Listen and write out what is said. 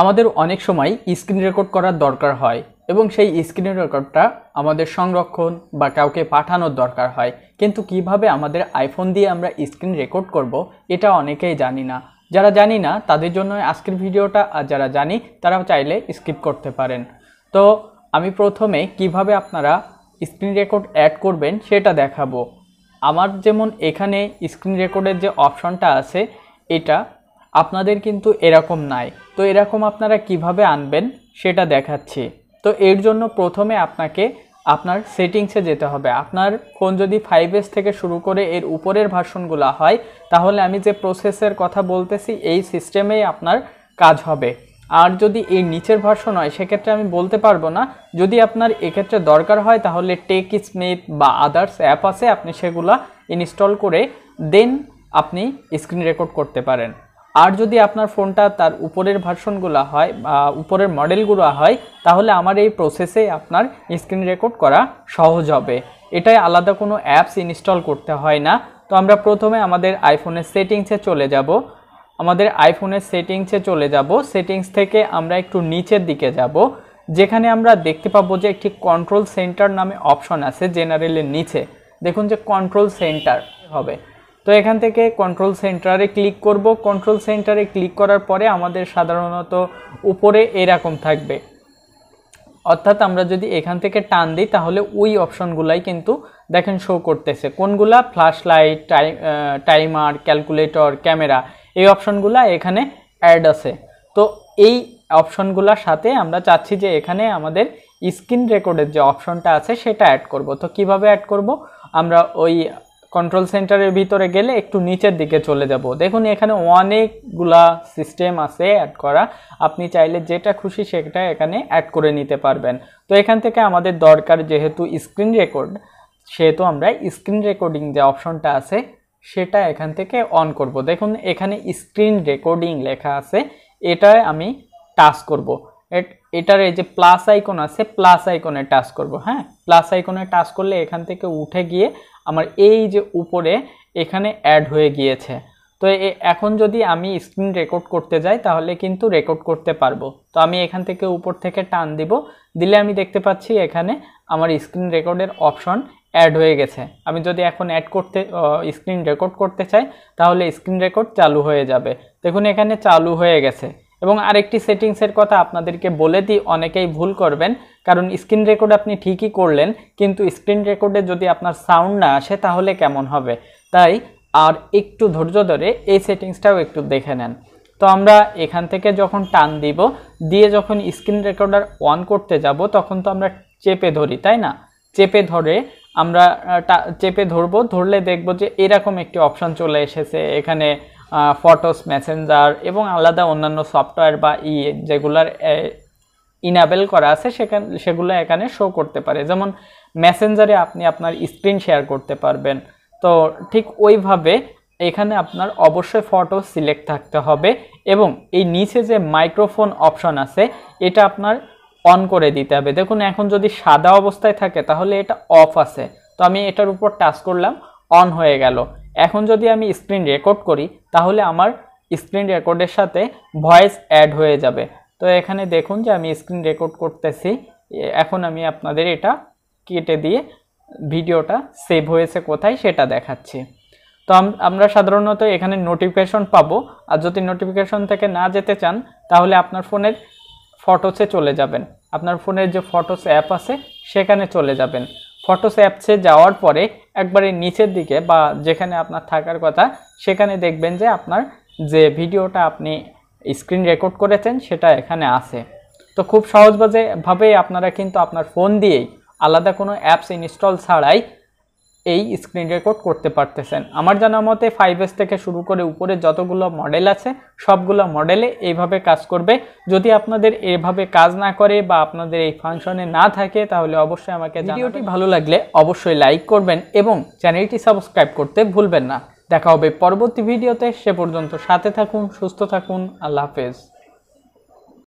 আমাদের অনেক সময় স্ক্রিন রেকর্ড করার দরকার হয় এবং সেই স্ক্রিন রেকর্ডটা আমাদের সংরক্ষণ বা কাউকে পাঠানোর দরকার হয় কিন্তু কিভাবে আমাদের আইফোন দিয়ে আমরা স্ক্রিন রেকর্ড করব এটা অনেকেই জানি না যারা জানি না তাদের জন্য আজকের ভিডিওটা আর যারা জানি তারা চাইলে স্কিপ করতে পারেন তো আমি প্রথমে কিভাবে আপনারা স্ক্রিন রেকর্ড অ্যাড করবেন সেটা দেখাবো আমার যেমন এখানে স্ক্রিন রেকর্ডের যে অপশনটা আছে এটা আপনাদের কিন্তু এরকম নাই তো এরকম আপনারা কিভাবে আনবেন সেটা দেখাচ্ছি তো এর জন্য প্রথমে আপনাকে আপনার সেটিংসে যেতে হবে আপনার ফোন যদি ফাইভ এস থেকে শুরু করে এর উপরের ভার্সনগুলো হয় তাহলে আমি যে প্রসেসের কথা বলতেছি এই সিস্টেমেই আপনার কাজ হবে আর যদি এর নিচের ভার্সন হয় সেক্ষেত্রে আমি বলতে পারবো না যদি আপনার এক্ষেত্রে দরকার হয় তাহলে টেক স্মিথ বা আদার্স অ্যাপ আছে আপনি সেগুলা ইনস্টল করে দেন আপনি স্ক্রিন রেকর্ড করতে পারেন আর যদি আপনার ফোনটা তার উপরের ভার্সনগুলো হয় বা উপরের মডেলগুলো হয় তাহলে আমার এই প্রসেসে আপনার স্ক্রিন রেকর্ড করা সহজ হবে এটাই আলাদা কোনো অ্যাপস ইনস্টল করতে হয় না তো আমরা প্রথমে আমাদের আইফোনের সেটিংসে চলে যাব আমাদের আইফোনের সেটিংসে চলে যাব সেটিংস থেকে আমরা একটু নিচের দিকে যাব যেখানে আমরা দেখতে পাবো যে একটি কন্ট্রোল সেন্টার নামে অপশন আছে জেনারেলের নিচে দেখুন যে কন্ট্রোল সেন্টার হবে তো এখান থেকে কন্ট্রোল সেন্টারে ক্লিক করব কন্ট্রোল সেন্টারে ক্লিক করার পরে আমাদের সাধারণত উপরে এরকম থাকবে অর্থাৎ আমরা যদি এখান থেকে টান দিই তাহলে ওই অপশনগুলাই কিন্তু দেখেন শো করতেছে কোনগুলা flash light timer calculator camera এই অপশনগুলা এখানে অ্যাড আছে তো এই অপশনগুলোর সাথে আমরা চাচ্ছি যে এখানে আমাদের স্ক্রিন রেকর্ডের যে অপশনটা আছে সেটা অ্যাড করব তো কিভাবে অ্যাড করব আমরা ওই কন্ট্রোল সেন্টারের ভিতরে গেলে একটু নিচের দিকে চলে যাব দেখুন এখানে অনেকগুলা সিস্টেম আছে অ্যাড করা আপনি চাইলে যেটা খুশি সেটা এখানে অ্যাড করে নিতে পারবেন তো এখান থেকে আমাদের দরকার যেহেতু স্ক্রিন রেকর্ড সেহেতু আমরা স্ক্রিন রেকর্ডিং যে অপশনটা আছে সেটা এখান থেকে অন করব দেখুন এখানে স্ক্রিন রেকর্ডিং লেখা আছে এটায় আমি টাচ করব এটার এই যে প্লাস আইকন আছে প্লাস আইকনে টাচ করব হ্যাঁ প্লাস আইকনে টাচ করলে এখান থেকে উঠে গিয়ে আমার এই যে উপরে এখানে অ্যাড হয়ে গিয়েছে তো এখন যদি আমি স্ক্রিন রেকর্ড করতে যাই তাহলে কিন্তু রেকর্ড করতে পারবো তো আমি এখান থেকে উপর থেকে টান দিব দিলে আমি দেখতে পাচ্ছি এখানে আমার স্ক্রিন রেকর্ডের অপশন অ্যাড হয়ে গেছে আমি যদি এখন অ্যাড করতে স্ক্রিন রেকর্ড করতে চাই তাহলে স্ক্রিন রেকর্ড চালু হয়ে যাবে দেখুন এখানে চালু হয়ে গেছে এবং আরেকটি সেটিংসের কথা আপনাদেরকে বলে দিই অনেকেই ভুল করবেন কারণ স্ক্রিন রেকর্ড আপনি ঠিকই করলেন কিন্তু স্ক্রিন রেকর্ডে যদি আপনার সাউন্ড না আসে তাহলে কেমন হবে তাই আর একটু ধৈর্য ধরে এই সেটিংসটাও একটু দেখে নেন তো আমরা এখান থেকে যখন টান দিব দিয়ে যখন স্ক্রিন রেকর্ডার অন করতে যাব তখন তো আমরা চেপে ধরি তাই না চেপে ধরে আমরা চেপে ধরবো ধরলে দেখব যে এরকম একটি অপশান চলে এসেছে এখানে ফটোস মেসেঞ্জার এবং আলাদা অন্যান্য সফটওয়্যার বা ই যেগুলার ইনাবেল করা আছে সেখান সেগুলো এখানে শো করতে পারে যেমন মেসেঞ্জারে আপনি আপনার স্ক্রিন শেয়ার করতে পারবেন তো ঠিক ওইভাবে এখানে আপনার অবশ্যই ফটো সিলেক্ট থাকতে হবে এবং এই নিচে যে মাইক্রোফোন অপশন আছে এটা আপনার অন করে দিতে হবে দেখুন এখন যদি সাদা অবস্থায় থাকে তাহলে এটা অফ আছে তো আমি এটার উপর টাচ করলাম অন হয়ে গেল এখন যদি আমি স্ক্রিন রেকর্ড করি তাহলে আমার স্ক্রিন রেকর্ডের সাথে ভয়েস অ্যাড হয়ে যাবে তো এখানে দেখুন যে আমি স্ক্রিন রেকর্ড করতেছি এখন আমি আপনাদের এটা কেটে দিয়ে ভিডিওটা সেভ হয়েছে কোথায় সেটা দেখাচ্ছি তো আমরা সাধারণত এখানে নোটিফিকেশন পাবো আর যদি নোটিফিকেশন থেকে না যেতে চান তাহলে আপনার ফোনের ফটোসে চলে যাবেন আপনার ফোনের যে ফটোস অ্যাপ আছে সেখানে চলে যাবেন ফটোস অ্যাপসে যাওয়ার পরে একবারে নিচের দিকে বা যেখানে আপনার থাকার কথা সেখানে দেখবেন যে আপনার যে ভিডিওটা আপনি স্ক্রিন রেকর্ড করেছেন সেটা এখানে আছে তো খুব সহজভাবে ভাবেই আপনারা কিন্তু আপনার ফোন দিয়েই আলাদা কোনো অ্যাপস ইনস্টল ছাড়াই এই স্ক্রিন রেকর্ড করতে পারতেছেন আমার জানা মতে ফাইভ এস থেকে শুরু করে উপরে যতগুলো মডেল আছে সবগুলো মডেলে এইভাবে কাজ করবে যদি আপনাদের এভাবে কাজ না করে বা আপনাদের এই ফাংশনে না থাকে তাহলে অবশ্যই আমাকে ভিডিওটি ভালো লাগলে অবশ্যই লাইক করবেন এবং চ্যানেলটি সাবস্ক্রাইব করতে ভুলবেন না দেখা হবে পরবর্তী ভিডিওতে সে পর্যন্ত সাথে থাকুন সুস্থ থাকুন আল্লাহ হাফেজ